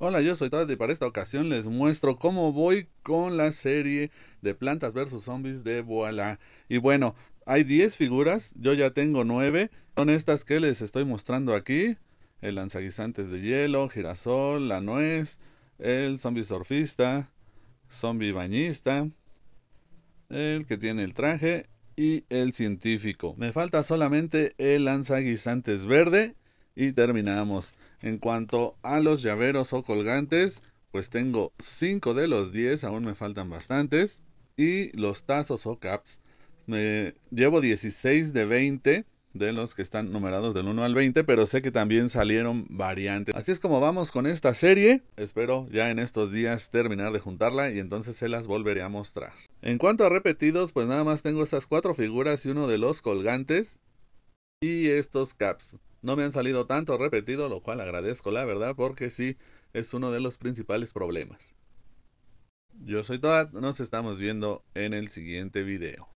Hola, yo soy Todd y para esta ocasión les muestro cómo voy con la serie de plantas versus zombies de Voila. Y bueno, hay 10 figuras, yo ya tengo 9. Son estas que les estoy mostrando aquí. El lanzaguisantes de hielo, girasol, la nuez, el zombie surfista, zombie bañista, el que tiene el traje y el científico. Me falta solamente el lanzaguisantes verde y terminamos. En cuanto a los llaveros o colgantes, pues tengo 5 de los 10, aún me faltan bastantes. Y los tazos o caps, me llevo 16 de 20 de los que están numerados del 1 al 20, pero sé que también salieron variantes. Así es como vamos con esta serie. Espero ya en estos días terminar de juntarla y entonces se las volveré a mostrar. En cuanto a repetidos, pues nada más tengo estas cuatro figuras y uno de los colgantes y estos caps. No me han salido tanto repetido, lo cual agradezco la verdad porque sí es uno de los principales problemas. Yo soy Toad, nos estamos viendo en el siguiente video.